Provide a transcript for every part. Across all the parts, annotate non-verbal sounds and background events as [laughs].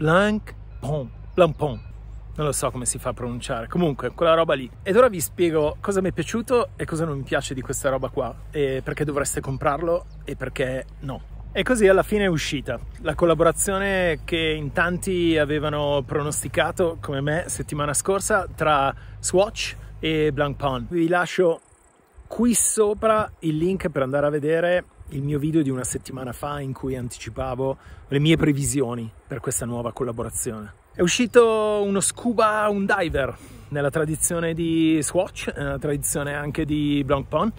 Blancpain, Blancpain. Non lo so come si fa a pronunciare. Comunque, quella roba lì. Ed ora vi spiego cosa mi è piaciuto e cosa non mi piace di questa roba qua. E perché dovreste comprarlo e perché no. E così alla fine è uscita la collaborazione che in tanti avevano pronosticato, come me, settimana scorsa, tra Swatch e Blancpain. Vi lascio qui sopra il link per andare a vedere il mio video di una settimana fa in cui anticipavo le mie previsioni per questa nuova collaborazione. È uscito uno scuba, un diver, nella tradizione di Swatch, nella tradizione anche di Blancpain,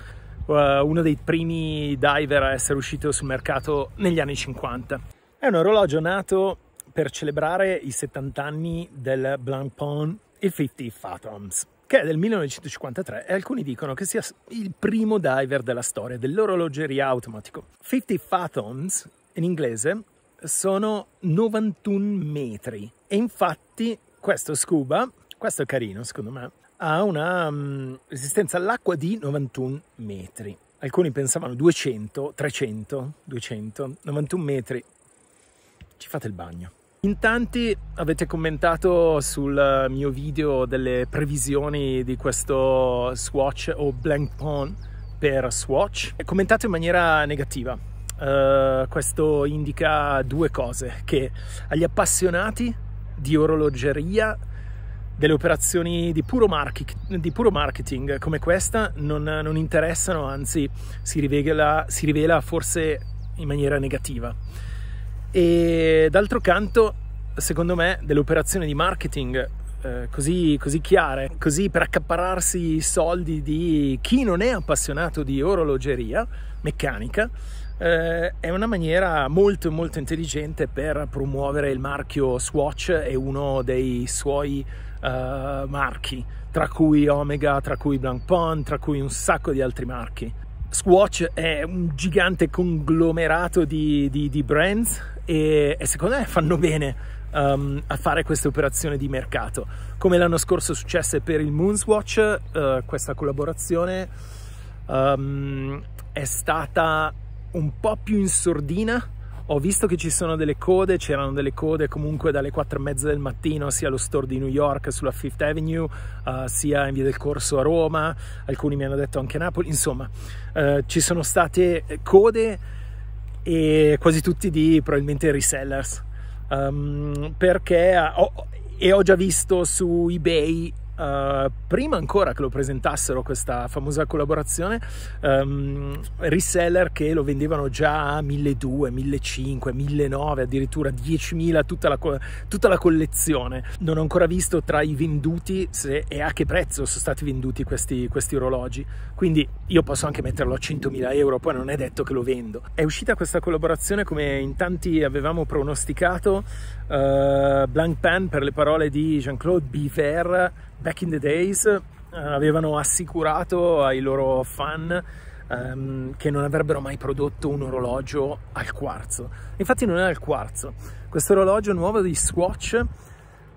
eh, uno dei primi diver a essere uscito sul mercato negli anni 50. È un orologio nato per celebrare i 70 anni del Blancpain, il 50 Fathoms che è del 1953 e alcuni dicono che sia il primo diver della storia dell'orologeria automatico. 50 fathoms in inglese sono 91 metri e infatti questo scuba, questo è carino secondo me, ha una um, resistenza all'acqua di 91 metri. Alcuni pensavano 200, 300, 200, 91 metri. Ci fate il bagno. In tanti avete commentato sul mio video delle previsioni di questo Swatch o Blank Pawn per Swatch e commentate in maniera negativa. Uh, questo indica due cose, che agli appassionati di orologeria delle operazioni di puro, market, di puro marketing come questa non, non interessano, anzi si rivela, si rivela forse in maniera negativa e d'altro canto, secondo me, delle operazioni di marketing eh, così, così, chiare, così per accaparrarsi i soldi di chi non è appassionato di orologeria meccanica, eh, è una maniera molto molto intelligente per promuovere il marchio Swatch e uno dei suoi eh, marchi, tra cui Omega, tra cui Blanc tra cui un sacco di altri marchi. Swatch è un gigante conglomerato di, di, di brands e, e secondo me fanno bene um, a fare queste operazioni di mercato. Come l'anno scorso successe per il Moonswatch, uh, eh, questa collaborazione um, è stata un po' più in sordina. Ho visto che ci sono delle code, c'erano delle code comunque dalle 4 e mezza del mattino sia allo store di New York sulla Fifth Avenue, uh, sia in via del Corso a Roma, alcuni mi hanno detto anche a Napoli, insomma uh, ci sono state code e quasi tutti di probabilmente resellers. Um, perché ah, ho, e ho già visto su eBay uh, prima ancora che lo presentassero questa famosa collaborazione, um, reseller che lo vendevano già a 1200, 1500, 1900, addirittura 10.000, tutta la, tutta la collezione. Non ho ancora visto tra i venduti se e a che prezzo sono stati venduti questi, questi orologi. Quindi io posso anche metterlo a 100.000 euro, poi non è detto che lo vendo. È uscita questa collaborazione come in tanti avevamo pronosticato, uh, eh, Blank Pen per le parole di Jean-Claude Biver back in the days eh, avevano assicurato ai loro fan ehm, che non avrebbero mai prodotto un orologio al quarzo. Infatti non è al quarzo. Questo orologio nuovo di Swatch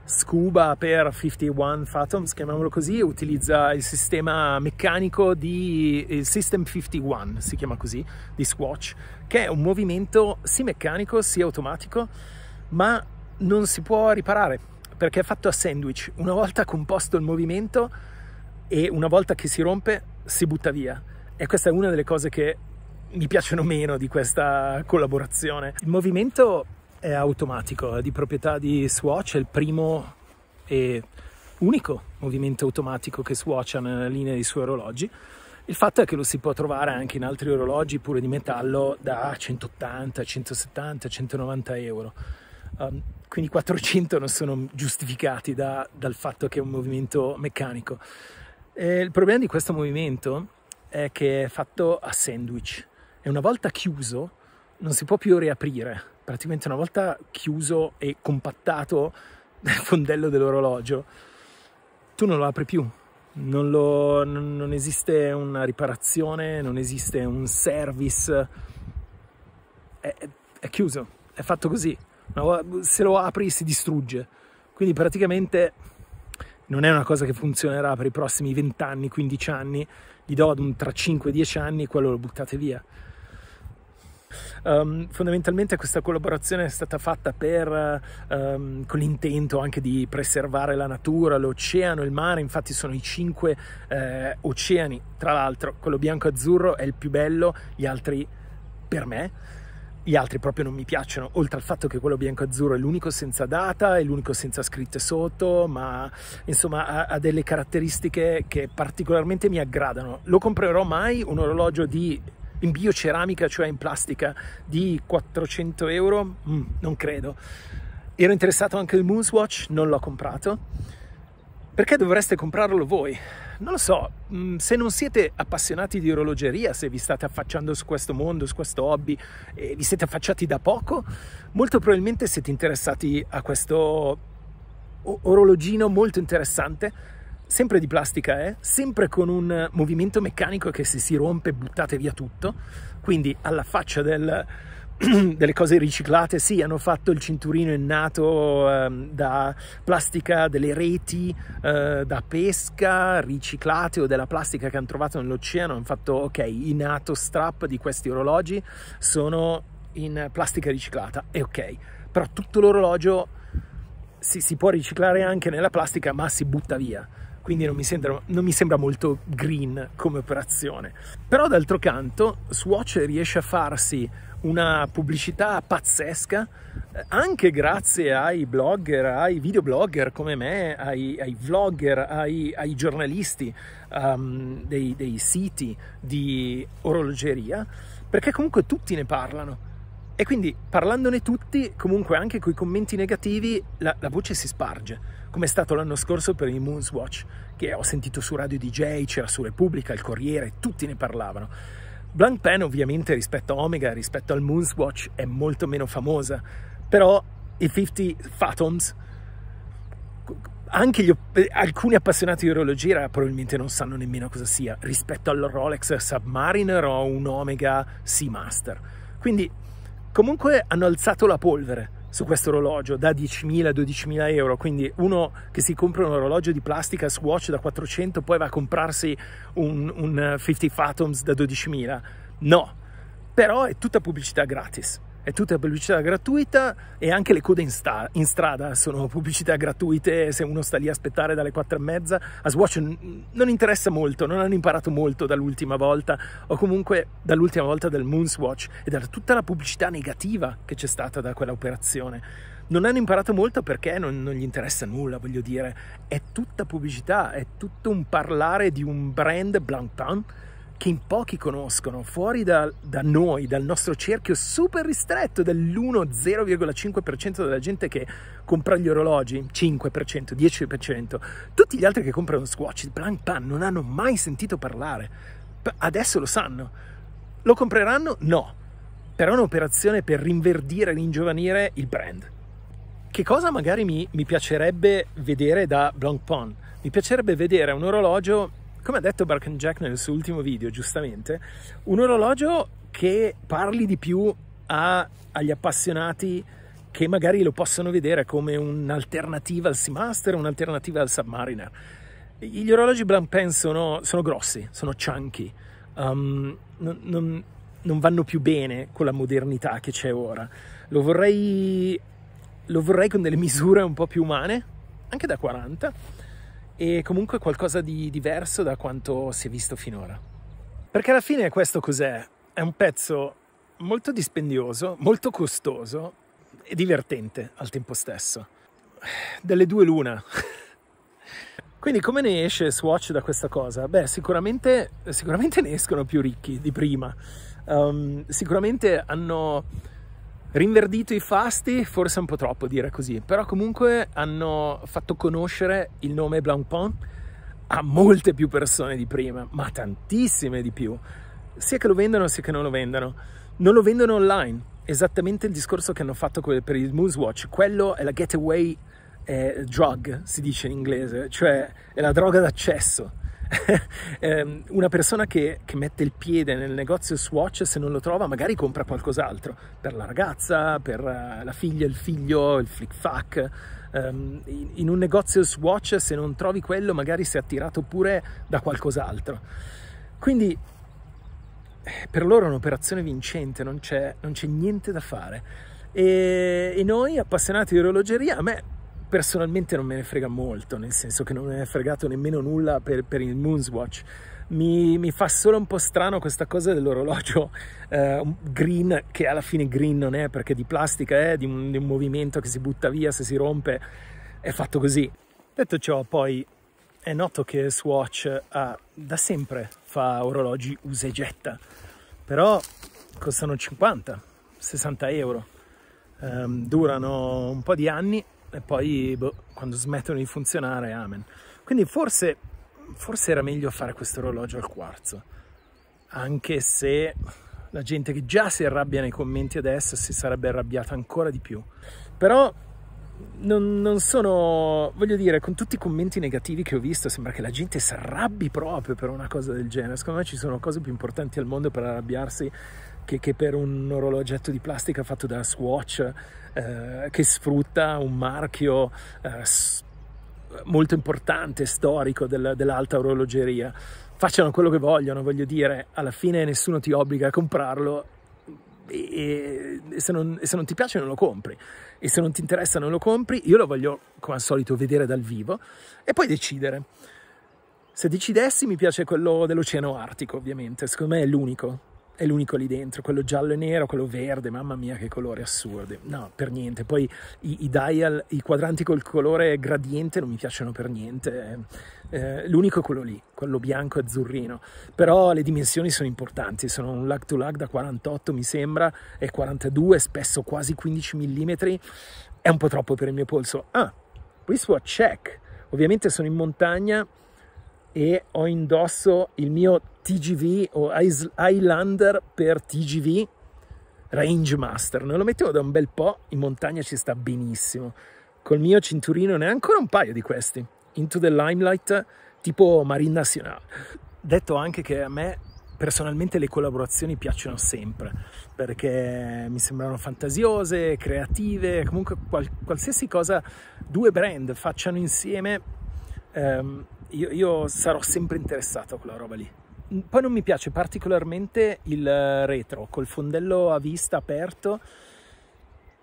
scuba per 51 Phantoms, chiamiamolo così, utilizza il sistema meccanico di il System 51, si chiama così, di Swatch, che è un movimento sì meccanico, sì automatico, ma non si può riparare perché è fatto a sandwich. Una volta composto il movimento e una volta che si rompe si butta via. E questa è una delle cose che mi piacciono meno di questa collaborazione. Il movimento è automatico, è di proprietà di Swatch, è il primo e unico movimento automatico che Swatch ha nella linea dei suoi orologi. Il fatto è che lo si può trovare anche in altri orologi pure di metallo da 180, 170, 190 euro. Um, quindi 400 non sono giustificati da, dal fatto che è un movimento meccanico. E il problema di questo movimento è che è fatto a sandwich e una volta chiuso non si può più riaprire, praticamente una volta chiuso e compattato nel [laughs] fondello dell'orologio, tu non lo apri più, non, lo, non, esiste una riparazione, non esiste un service, è, è, è chiuso, è fatto così se lo apri si distrugge. Quindi praticamente non è una cosa che funzionerà per i prossimi 20 anni, 15 anni, gli do tra 5 e 10 anni quello lo buttate via. Um, fondamentalmente questa collaborazione è stata fatta per, um, con l'intento anche di preservare la natura, l'oceano, il mare, infatti sono i cinque eh, oceani, tra l'altro quello bianco-azzurro è il più bello, gli altri per me gli altri proprio non mi piacciono, oltre al fatto che quello bianco-azzurro è l'unico senza data, è l'unico senza scritte sotto, ma insomma ha, ha, delle caratteristiche che particolarmente mi aggradano. Lo comprerò mai un orologio di, in bioceramica, cioè in plastica, di 400 euro? Mm, non credo. Ero interessato anche al Moonswatch, non l'ho comprato perché dovreste comprarlo voi? Non lo so, mm, se non siete appassionati di orologeria, se vi state affacciando su questo mondo, su questo hobby e vi siete affacciati da poco, molto probabilmente siete interessati a questo orologino molto interessante, sempre di plastica, eh? sempre con un movimento meccanico che se si rompe buttate via tutto, quindi alla faccia del [clears throat] delle cose riciclate, sì, hanno fatto il cinturino innato ehm, da plastica, delle reti eh, da pesca riciclate o della plastica che hanno trovato nell'oceano, hanno fatto, ok, i nato strap di questi orologi sono in plastica riciclata, è ok, però tutto l'orologio si, si può riciclare anche nella plastica, ma si butta via quindi non mi, sembra, non mi sembra molto green come operazione. Però d'altro canto Swatch riesce a farsi una pubblicità pazzesca eh, anche grazie ai blogger, ai videoblogger come me, ai, ai vlogger, ai, ai giornalisti um, dei, dei siti di orologeria, perché comunque tutti ne parlano. E quindi parlandone tutti, comunque anche con i commenti negativi, la, la voce si sparge come è stato l'anno scorso per i Moonswatch, che ho sentito su Radio DJ, c'era su Repubblica, il Corriere, tutti ne parlavano. Blank Pen ovviamente rispetto a Omega, rispetto al Moonswatch è molto meno famosa, però i 50 Fathoms anche gli, alcuni appassionati di orologia probabilmente non sanno nemmeno cosa sia rispetto al Rolex Submariner o un Omega Seamaster. Quindi comunque hanno alzato la polvere su questo orologio da 10.000-12.000 euro, quindi uno che si compra un orologio di plastica Swatch da 400 poi va a comprarsi un, un 50 Fathoms da 12.000, no, però è tutta pubblicità gratis è tutta pubblicità gratuita e anche le code in, sta- in, strada sono pubblicità gratuite se uno sta lì a aspettare dalle quattro e mezza a Swatch n- non interessa molto non hanno imparato molto dall'ultima volta o comunque dall'ultima volta del Moonswatch e da tutta la pubblicità negativa che c'è stata da quella operazione non hanno imparato molto perché non, non gli interessa nulla voglio dire è tutta pubblicità è tutto un parlare di un brand Blancpain che in pochi conoscono, fuori da, da noi, dal nostro cerchio super ristretto dell'1,0,5% della gente che compra gli orologi, 5%, 10%, tutti gli altri che comprano Swatch, Blank Pan, non hanno mai sentito parlare, adesso lo sanno. Lo compreranno? No, però è un'operazione per rinverdire, ringiovanire il brand. Che cosa magari mi, mi piacerebbe vedere da Blanc Mi piacerebbe vedere un orologio come ha detto Barkan Jack nel suo ultimo video, giustamente, un orologio che parli di più a, agli appassionati che magari lo possono vedere come un'alternativa al Seamaster, un'alternativa al Submariner. Gli orologi Blanc Pen sono, sono, grossi, sono chunky, um, non, non, non vanno più bene con la modernità che c'è ora. Lo vorrei, lo vorrei con delle misure un po' più umane, anche da 40, e comunque qualcosa di diverso da quanto si è visto finora. Perché alla fine questo cos'è? È un pezzo molto dispendioso, molto costoso e divertente al tempo stesso. Delle due l'una. [laughs] Quindi come ne esce Swatch da questa cosa? Beh, sicuramente, sicuramente ne escono più ricchi di prima. Um, sicuramente hanno rinverdito i fasti, forse un po' troppo dire così, però comunque hanno fatto conoscere il nome Blancpain a molte più persone di prima, ma tantissime di più, sia che lo vendano sia che non lo vendano. Non lo vendono online, esattamente il discorso che hanno fatto per il Moose quello è la getaway eh, drug, si dice in inglese, cioè è la droga d'accesso [laughs] Ehm, una persona che, che, mette il piede nel negozio Swatch, se non lo trova, magari compra qualcos'altro per la ragazza, per eh, la figlia, il figlio, il flick fac. Um, in un negozio Swatch, se non trovi quello, magari sei attirato pure da qualcos'altro. Quindi eh, per loro è un'operazione vincente, non c'è, niente da fare. E, e noi appassionati di orologeria, a me personalmente non me ne frega molto, nel senso che non me ne è fregato nemmeno nulla per, per il Moonswatch. Mi, mi, fa solo un po' strano questa cosa dell'orologio eh, green, che alla fine green non è perché di plastica è, di, un, di un movimento che si butta via se si rompe, è fatto così. Detto ciò, poi è noto che Swatch ah, da sempre fa orologi usa e getta, però costano 50, 60 euro, um, durano un po' di anni e poi boh, quando smettono di funzionare, amen. Quindi forse, forse era meglio fare questo orologio al quarzo, anche se la gente che già si arrabbia nei commenti adesso si sarebbe arrabbiata ancora di più. Però non, non, sono, voglio dire, con tutti i commenti negativi che ho visto, sembra che la gente si arrabbi proprio per una cosa del genere. Secondo me ci sono cose più importanti al mondo per arrabbiarsi che, che per un orologetto di plastica fatto da Swatch eh, che sfrutta un marchio eh, molto importante, storico del, dell'alta orologeria. Facciano quello che vogliono, voglio dire, alla fine nessuno ti obbliga a comprarlo e, e, se non, e, se non, ti piace non lo compri e se non ti interessa non lo compri io lo voglio come al solito vedere dal vivo e poi decidere se decidessi mi piace quello dell'oceano artico ovviamente secondo me è l'unico è l'unico lì dentro, quello giallo e nero, quello verde, mamma mia che colori assurdi, no per niente, poi i, i dial, i quadranti col colore gradiente non mi piacciono per niente, eh, eh l'unico è quello lì, quello bianco e azzurrino, però le dimensioni sono importanti, sono un lag to lag da 48 mi sembra e 42, spesso quasi 15 mm, è un po' troppo per il mio polso, ah, wristwatch check, ovviamente sono in montagna, e ho indosso il mio TGV o Highlander per TGV Range Master. Non lo mettevo da un bel po', in montagna ci sta benissimo. Col mio cinturino ne ho ancora un paio di questi, Into the Limelight, tipo Marine Nationale. Detto anche che a me personalmente le collaborazioni piacciono sempre perché mi sembrano fantasiose, creative, comunque qual qualsiasi cosa due brand facciano insieme ehm, io, io sarò sempre interessato a quella roba lì. Mm, poi non mi piace particolarmente il eh, retro, col fondello a vista aperto.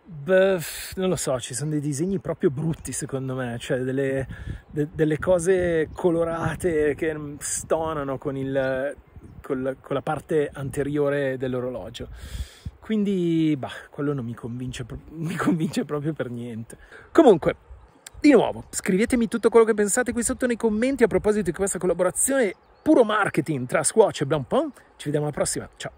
Beh, non lo so, ci sono dei disegni proprio brutti secondo me, cioè delle, de, delle cose colorate che mm, stonano con, il, col, con la parte anteriore dell'orologio. Quindi, bah, quello non mi convince, [laughs] mi convince proprio per niente. Comunque, di nuovo, scrivetemi tutto quello che pensate qui sotto nei commenti a proposito di questa collaborazione puro marketing tra Squatch e Blancpain. Ci vediamo alla prossima, ciao!